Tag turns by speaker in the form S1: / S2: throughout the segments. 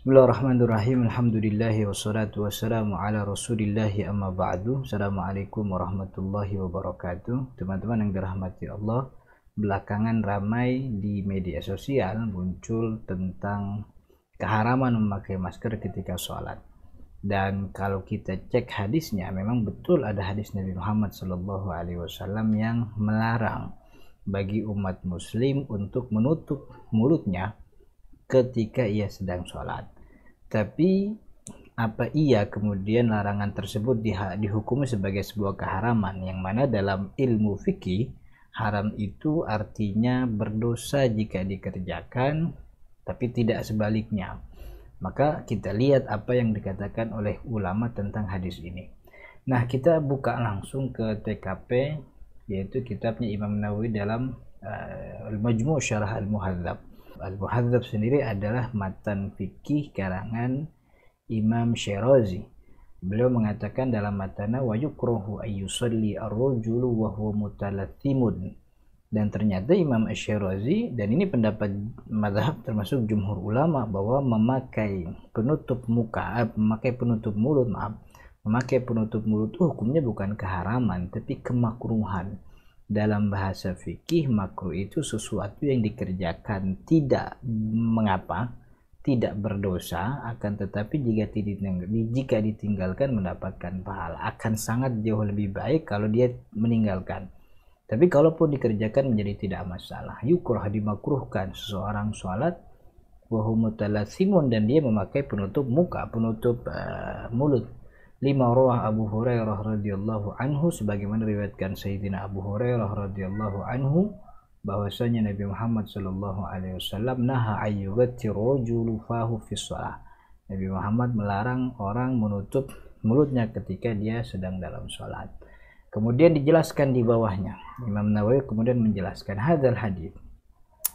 S1: Bismillahirrahmanirrahim. Alhamdulillahi wassalatu wassalamu ala rasulillahi amma ba'du. Assalamualaikum warahmatullahi wabarakatuh. Teman-teman yang dirahmati Allah, belakangan ramai di media sosial muncul tentang keharaman memakai masker ketika sholat. Dan kalau kita cek hadisnya, memang betul ada hadis Nabi Muhammad Sallallahu Alaihi Wasallam yang melarang bagi umat Muslim untuk menutup mulutnya ketika ia sedang sholat. Tapi apa iya kemudian larangan tersebut dihukumi sebagai sebuah keharaman yang mana dalam ilmu fikih haram itu artinya berdosa jika dikerjakan tapi tidak sebaliknya maka kita lihat apa yang dikatakan oleh ulama tentang hadis ini nah kita buka langsung ke TKP yaitu kitabnya Imam Nawawi dalam uh, Al-Majmu' Syarah Al-Muhadzab Al-Muhadzab sendiri adalah matan fikih karangan Imam Syirazi. Beliau mengatakan dalam matana wa yukruhu ayyusalli ar-rajulu wa huwa mutalathimun. Dan ternyata Imam Asy-Syarazi dan ini pendapat mazhab termasuk jumhur ulama bahwa memakai penutup muka, eh, memakai penutup mulut maaf, memakai penutup mulut itu hukumnya bukan keharaman tapi kemakruhan dalam bahasa fikih makruh itu sesuatu yang dikerjakan tidak mengapa tidak berdosa akan tetapi jika tidak jika ditinggalkan mendapatkan pahala akan sangat jauh lebih baik kalau dia meninggalkan tapi kalaupun dikerjakan menjadi tidak masalah yukrah dimakruhkan seseorang sholat wahumutala simun dan dia memakai penutup muka penutup uh, mulut lima roh Abu Hurairah radhiyallahu anhu sebagaimana riwayatkan Sayyidina Abu Hurairah radhiyallahu anhu bahwasanya Nabi Muhammad Shallallahu alaihi wasallam naha ayyughatti rajulu fahu fi shalah. Nabi Muhammad melarang orang menutup mulutnya ketika dia sedang dalam sholat. Kemudian dijelaskan di bawahnya. Imam Nawawi kemudian menjelaskan hadal hadis.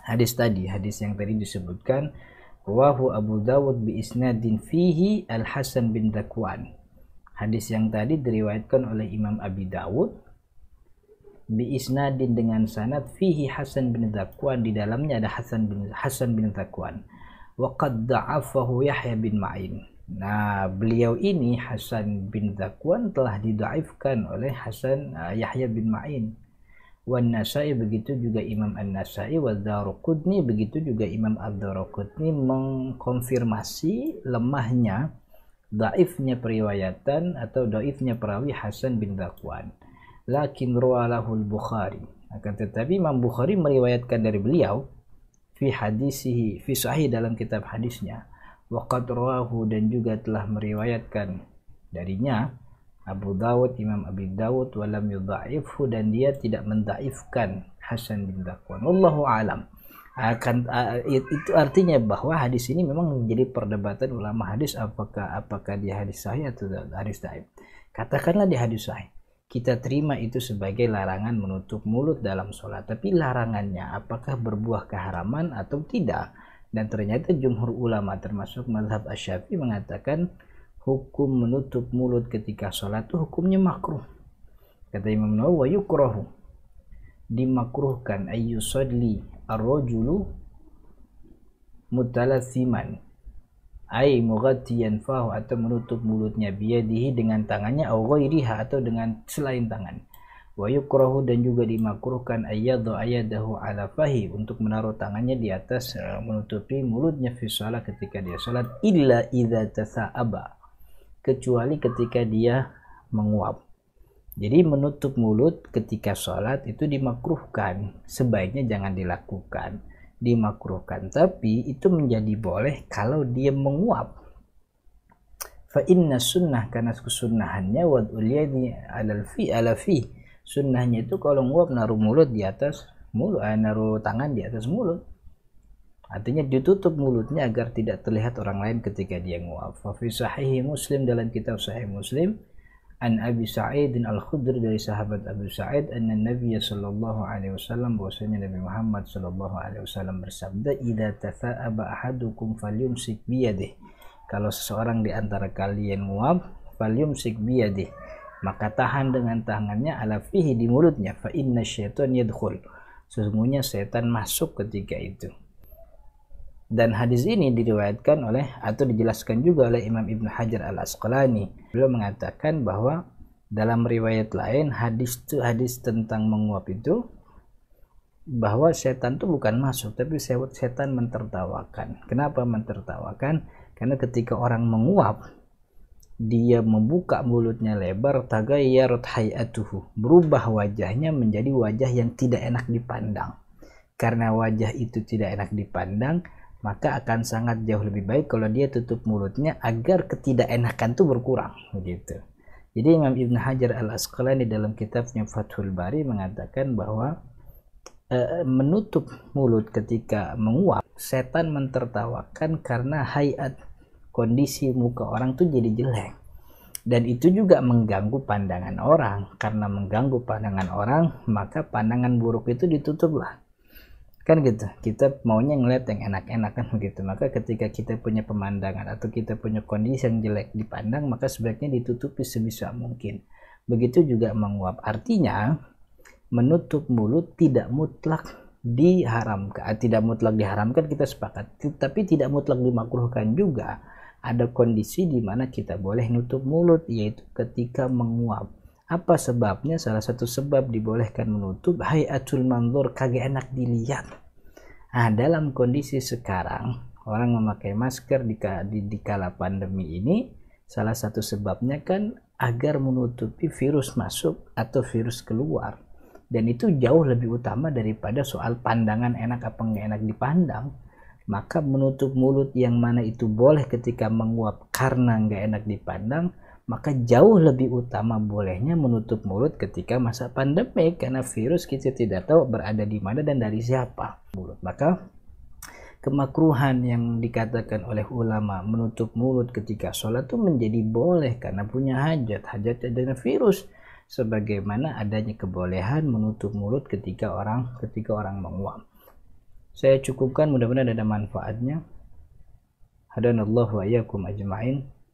S1: Hadis tadi, hadis yang tadi disebutkan, Ruahu Abu Dawud bi isnadin fihi Al Hasan bin Dakwan Hadis yang tadi diriwayatkan oleh Imam Abi Dawud bi isnadin dengan sanad fihi Hasan bin Zakwan di dalamnya ada Hasan bin Hasan bin Zakwan wa qad da'afahu Yahya bin Ma'in nah beliau ini Hasan bin Zakwan telah didaifkan oleh Hasan uh, Yahya bin Ma'in wan Nasai begitu juga Imam An-Nasai wa Dzarqutni begitu juga Imam ad dzarqutni mengkonfirmasi lemahnya daifnya periwayatan atau daifnya perawi Hasan bin Dakwan. Lakin ruwalahul Bukhari. Akan tetapi Imam Bukhari meriwayatkan dari beliau fi hadisihi fi sahih dalam kitab hadisnya. Waqad rawahu dan juga telah meriwayatkan darinya Abu Dawud, Imam Abi Dawud walam yudha'ifhu dan dia tidak mendaifkan Hasan bin Dakwan. Wallahu alam akan itu artinya bahwa hadis ini memang menjadi perdebatan ulama hadis apakah apakah dia hadis sahih atau hadis sahih katakanlah di hadis sahih kita terima itu sebagai larangan menutup mulut dalam sholat tapi larangannya apakah berbuah keharaman atau tidak dan ternyata jumhur ulama termasuk madhab asyafi mengatakan hukum menutup mulut ketika sholat itu hukumnya makruh kata Imam Nawawi yukrohu dimakruhkan ayyusadli ar-rajulu mutalasiman ai mughatiyan fahu atau menutup mulutnya biadihi dengan tangannya au ghairiha atau dengan selain tangan wa yukrahu dan juga dimakruhkan ayyadu ayadahu ala fahi untuk menaruh tangannya di atas menutupi mulutnya fi shalah ketika dia salat illa idza tasa'aba kecuali ketika dia menguap jadi menutup mulut ketika sholat itu dimakruhkan, sebaiknya jangan dilakukan. Dimakruhkan, tapi itu menjadi boleh kalau dia menguap. Fa sunnah karena kesunahannya wad uliyadi alal fi ala Sunnahnya itu kalau menguap naruh mulut di atas mulut, eh, naruh tangan di atas mulut. Artinya ditutup mulutnya agar tidak terlihat orang lain ketika dia menguap. Fa fi sahih Muslim dalam kitab Sahih Muslim an Abi Sa'id Al-Khudri dari sahabat Abu Sa'id An Nabi sallallahu alaihi wasallam bahwasanya Nabi Muhammad sallallahu alaihi wasallam bersabda idza tafa'aba ahadukum falyumsik biyadih kalau seseorang di antara kalian nguap falyumsik biyadih maka tahan dengan tangannya ala fihi di mulutnya fa inna syaitan yadkhul sesungguhnya setan masuk ketika itu dan hadis ini diriwayatkan oleh atau dijelaskan juga oleh Imam Ibn Hajar Al Asqalani. Beliau mengatakan bahwa dalam riwayat lain hadis itu hadis tentang menguap itu bahwa setan itu bukan masuk tapi setan mentertawakan. Kenapa mentertawakan? Karena ketika orang menguap dia membuka mulutnya lebar tagayyarut hayatuhu berubah wajahnya menjadi wajah yang tidak enak dipandang karena wajah itu tidak enak dipandang maka akan sangat jauh lebih baik kalau dia tutup mulutnya agar ketidakenakan itu berkurang begitu. Jadi Imam Ibn Hajar Al Asqalani dalam kitabnya Fathul Bari mengatakan bahwa e, menutup mulut ketika menguap setan mentertawakan karena hayat kondisi muka orang tuh jadi jelek dan itu juga mengganggu pandangan orang karena mengganggu pandangan orang maka pandangan buruk itu ditutuplah kan gitu kita maunya ngeliat yang enak-enak kan begitu maka ketika kita punya pemandangan atau kita punya kondisi yang jelek dipandang maka sebaiknya ditutupi sebisa mungkin begitu juga menguap artinya menutup mulut tidak mutlak diharamkan eh, tidak mutlak diharamkan kita sepakat tapi tidak mutlak dimakruhkan juga ada kondisi di mana kita boleh nutup mulut yaitu ketika menguap apa sebabnya? Salah satu sebab dibolehkan menutup hayatul mandur kagak enak dilihat. Nah, dalam kondisi sekarang orang memakai masker di, di, di kala pandemi ini salah satu sebabnya kan agar menutupi virus masuk atau virus keluar dan itu jauh lebih utama daripada soal pandangan enak apa enggak enak dipandang maka menutup mulut yang mana itu boleh ketika menguap karena enggak enak dipandang maka jauh lebih utama bolehnya menutup mulut ketika masa pandemi karena virus kita tidak tahu berada di mana dan dari siapa. Maka kemakruhan yang dikatakan oleh ulama menutup mulut ketika sholat itu menjadi boleh karena punya hajat, hajat adanya virus sebagaimana adanya kebolehan menutup mulut ketika orang ketika orang menguap. Saya cukupkan mudah-mudahan ada manfaatnya. Hadanallahu wa ajma'in.